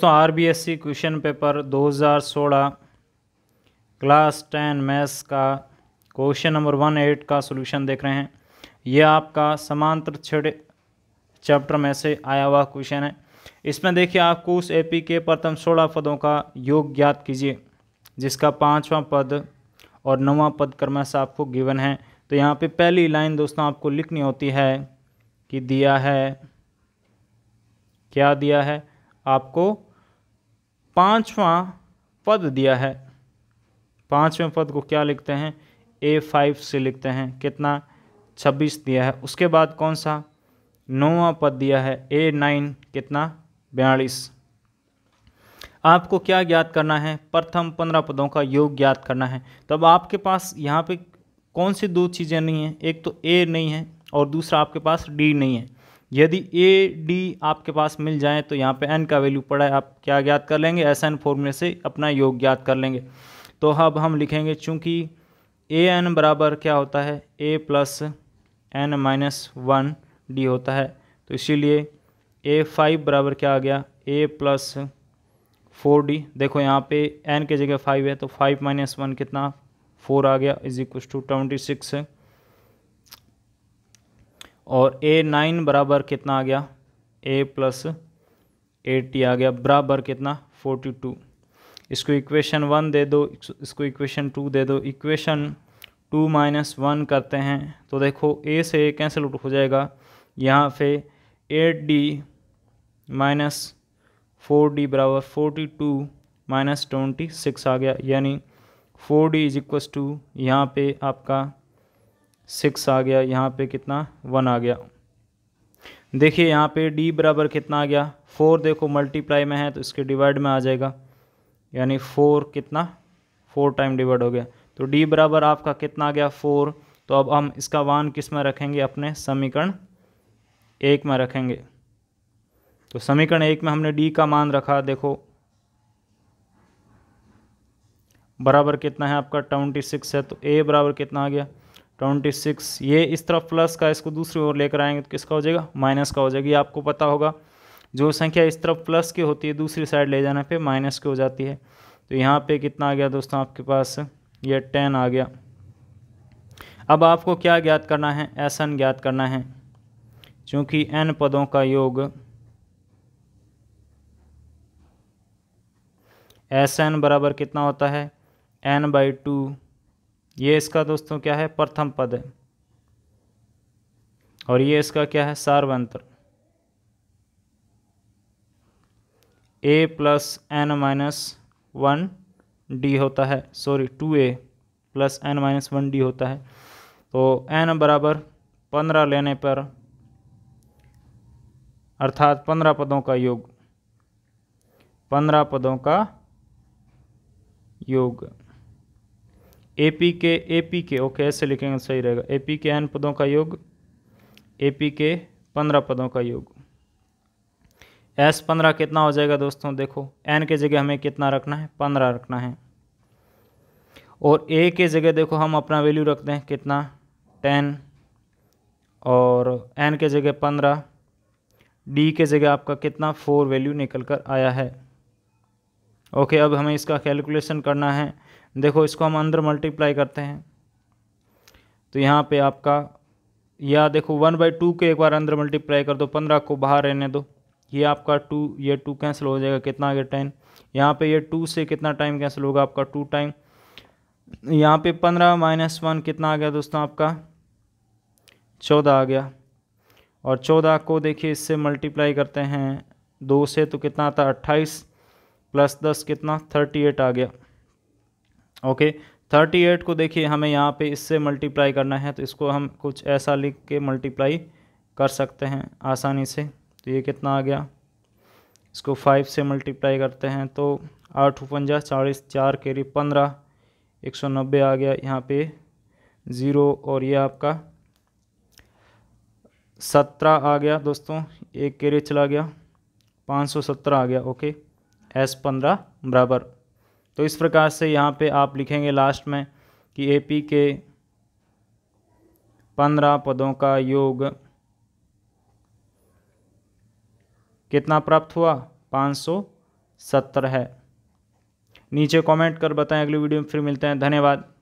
दोस्तों RBSC question paper 2016 class 10 maths का question number one eight का सोल्यूशन देख रहे हैं यह आपका समांतर छठे चैप्टर में से आया हुआ क्वेश्चन है इसमें देखिए आपको उस एपी के प्रथम सोलह पदों का योग ज्ञात कीजिए जिसका पाँचवा पद और नवा पद क्रमश आपको गिवन है तो यहाँ पे पहली लाइन दोस्तों आपको लिखनी होती है कि दिया है क्या दिया है आपको पाँचवा पद दिया है पांचवें पद को क्या लिखते हैं ए फाइव से लिखते हैं कितना छब्बीस दिया है उसके बाद कौन सा नौवा पद दिया है ए नाइन कितना बयालीस आपको क्या ज्ञात करना है प्रथम पंद्रह पदों का योग ज्ञात करना है तब आपके पास यहाँ पे कौन सी दो चीज़ें नहीं हैं एक तो ए नहीं है और दूसरा आपके पास डी नहीं है यदि ए डी आपके पास मिल जाए तो यहाँ पे एन का वैल्यू पड़ा है आप क्या ज्ञात कर लेंगे एस एन फॉर्मूले से अपना योग ज्ञात कर लेंगे तो अब हम लिखेंगे चूँकि ए एन बराबर क्या होता है a plus n minus one d होता है तो इसीलिए ए फाइव बराबर क्या आ गया ए प्लस फोर डी देखो यहाँ पे एन के जगह फाइव है तो फाइव माइनस वन कितना फोर आ गया is equal to twenty six और ए नाइन बराबर कितना आ गया ए प्लस एटी आ गया बराबर कितना फोर्टी टू इसको इक्वेशन वन दे दो इसको इक्वेशन टू दे दो इक्वेशन टू माइनस वन करते हैं तो देखो ए से ए कैंसिल आउट हो जाएगा यहाँ पे eight d minus four d बराबर forty two minus twenty six आ गया यानी four d is equals to यहाँ पे आपका सिक्स आ गया यहाँ पे कितना वन आ गया देखिए यहाँ पे डी बराबर कितना आ गया फोर देखो मल्टीप्लाई में है तो इसके डिवाइड में आ जाएगा यानी फोर कितना फोर टाइम डिवाइड हो गया तो डी बराबर आपका कितना आ गया फोर तो अब हम इसका वन किस में रखेंगे अपने समीकरण एक में रखेंगे तो समीकरण एक में हमने डी का मान रखा देखो बराबर कितना है आपका ट्वेंटी सिक्स है तो ए बराबर कितना आ गया ट्वेंटी सिक्स ये इस तरफ प्लस का इसको दूसरी ओर लेकर आएंगे तो किसका हो जाएगा माइनस का हो जाएगा ये आपको पता होगा जो संख्या इस तरफ प्लस की होती है दूसरी साइड ले जाने पे माइनस की हो जाती है तो यहाँ पे कितना आ गया दोस्तों आपके पास ये टेन आ गया अब आपको क्या ज्ञात करना है एस एन ज्ञात करना है चूँकि एन पदों का योग एस एन बराबर कितना होता है एन बाई टू ये इसका दोस्तों क्या है प्रथम पद है और ये इसका क्या है सार्वंत्र a plus n minus one d होता है sorry two a plus n minus one d होता है तो एन बराबर पंद्रह लेने पर अर्थात पंद्रह पदों का योग पंद्रह पदों का योग ए पी के ए पी के ओके ऐसे लिखेंगे तो सही रहेगा ए पी के एन पदों का योग ए पी के पंद्रह पदों का योग एस पंद्रह कितना हो जाएगा दोस्तों देखो एन के जगह हमें कितना रखना है पंद्रह रखना है और ए के जगह देखो हम अपना वैल्यू रखते हैं कितना टेन और एन के जगह पंद्रह डी के जगह आपका कितना फोर वैल्यू निकल कर आया है ओके अब हमें इसका कैलकुलेशन करना है देखो इसको हम अंदर मल्टीप्लाई करते हैं तो यहाँ पे आपका या देखो वन बाई टू के एक बार अंदर मल्टीप्लाई कर दो पंद्रह को बाहर रहने दो ये आपका टू ये टू कैंसिल हो जाएगा कितना आ गया टेन यहाँ पे ये टू से कितना टाइम कैंसिल होगा आपका टू टाइम यहाँ पे पंद्रह माइनस वन कितना आ गया दोस्तों आपका चौदह आ गया और चौदह को देखिए इससे मल्टीप्लाई करते हैं दो से तो कितना आता अट्ठाईस प्लस दस कितना थर्टी एट आ गया ओके थर्टी एट को देखिए हमें यहाँ पे इससे मल्टीप्लाई करना है तो इसको हम कुछ ऐसा लिख के मल्टीप्लाई कर सकते हैं आसानी से तो ये कितना आ गया इसको फाइव से मल्टीप्लाई करते हैं तो आठ उपंजा चालीस चार केरी पंद्रह एक सौ नब्बे आ गया यहाँ पे ज़ीरो और ये आपका सत्रह आ गया दोस्तों एक केरी चला गया पाँच सौ सत्रह आ गया ओके एस पंद्रह बराबर तो इस प्रकार से यहाँ पे आप लिखेंगे लास्ट में कि ए पी के पंद्रह पदों का योग कितना प्राप्त हुआ पाँच सौ सत्तर है नीचे कमेंट कर बताएं अगली वीडियो में फिर मिलते हैं धन्यवाद